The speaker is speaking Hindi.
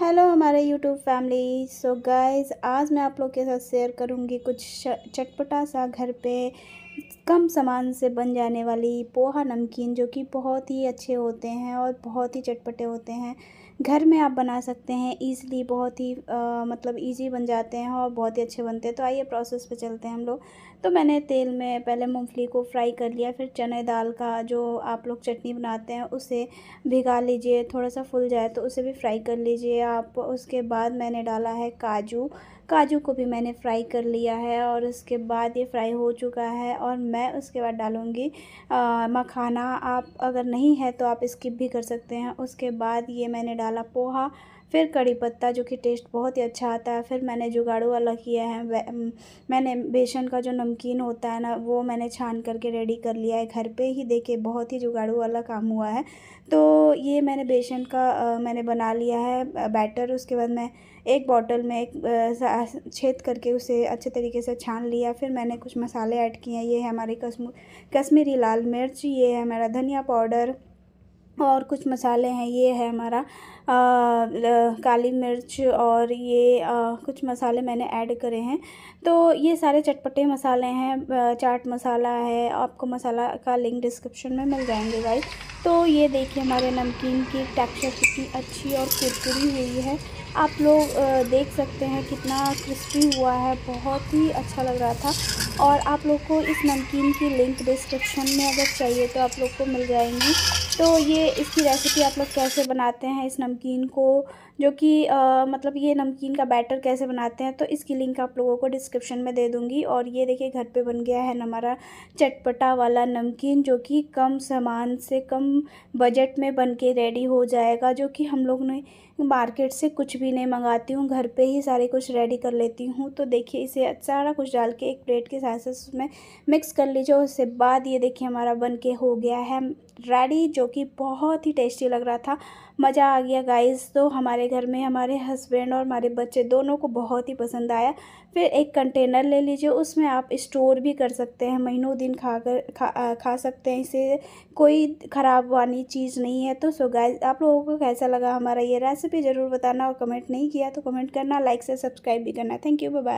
हेलो हमारे यूट्यूब फैमिली सो गाइस आज मैं आप लोग के साथ शेयर करूँगी कुछ चटपटा सा घर पे कम सामान से बन जाने वाली पोहा नमकीन जो कि बहुत ही अच्छे होते हैं और बहुत ही चटपटे होते हैं घर में आप बना सकते हैं ईज़िली बहुत ही आ, मतलब इजी बन जाते हैं और बहुत ही अच्छे बनते हैं तो आइए प्रोसेस पे चलते हैं हम लोग तो मैंने तेल में पहले मूंगफली को फ्राई कर लिया फिर चने दाल का जो आप लोग चटनी बनाते हैं उसे भिगा लीजिए थोड़ा सा फूल जाए तो उसे भी फ्राई कर लीजिए आप उसके बाद मैंने डाला है काजू काजू को भी मैंने फ्राई कर लिया है और उसके बाद ये फ्राई हो चुका है और मैं उसके बाद डालूँगी मखाना आप अगर नहीं है तो आप स्किप भी कर सकते हैं उसके बाद ये मैंने डाला पोहा फिर कड़ी पत्ता जो कि टेस्ट बहुत ही अच्छा आता है फिर मैंने जुगाड़ू वाला किया है मैंने बेसन का जो नमकीन होता है ना वो मैंने छान करके रेडी कर लिया है घर पे ही देखे बहुत ही जुगाड़ू वाला काम हुआ है तो ये मैंने बेसन का आ, मैंने बना लिया है बैटर उसके बाद मैं एक बॉटल में एक छेद करके उसे अच्छे तरीके से छान लिया फिर मैंने कुछ मसाले ऐड किए हैं ये है हमारी कश्मीरी लाल मिर्च ये है हमारा धनिया पाउडर और कुछ मसाले हैं ये है हमारा काली मिर्च और ये आ, कुछ मसाले मैंने ऐड करे हैं तो ये सारे चटपटे मसाले हैं चाट मसाला है आपको मसाला का लिंक डिस्क्रिप्शन में मिल जाएंगे गाइस तो ये देखिए हमारे नमकीन की टेक्सचर कितनी अच्छी और कुरकुरी हुई है आप लोग देख सकते हैं कितना क्रिस्पी हुआ है बहुत ही अच्छा लग रहा था और आप लोग को इस नमकीन की लिंक डिस्क्रिप्शन में अगर चाहिए तो आप लोग को मिल जाएंगी तो ये इसकी रेसिपी आप लोग कैसे बनाते हैं इस नमकीन को जो कि मतलब ये नमकीन का बैटर कैसे बनाते हैं तो इसकी लिंक आप लोगों को डिस्क्रिप्शन में दे दूँगी और ये देखिए घर पे बन गया है हमारा चटपटा वाला नमकीन जो कि कम सामान से कम बजट में बन के रेडी हो जाएगा जो कि हम लोग ने मार्केट से कुछ भी नहीं मंगाती हूँ घर पे ही सारे कुछ रेडी कर लेती हूँ तो देखिए इसे सारा कुछ डाल के एक प्लेट के साथ साथ उसमें मिक्स कर लीजिए उसके बाद ये देखिए हमारा बन के हो गया है रेडी जो कि बहुत ही टेस्टी लग रहा था मज़ा आ गया गाइस तो हमारे घर में हमारे हस्बैंड और हमारे बच्चे दोनों को बहुत ही पसंद आया फिर एक कंटेनर ले लीजिए उसमें आप स्टोर भी कर सकते हैं महीनों दिन खा कर खा खा सकते हैं इसे कोई ख़राब वाली चीज़ नहीं है तो सो गाइस आप लोगों को कैसा लगा हमारा ये रेसिपी रेसिपी ज़रूर बताना और कमेंट नहीं किया तो कमेंट करना लाइक से सब्सक्राइब भी करना थैंक यू बाय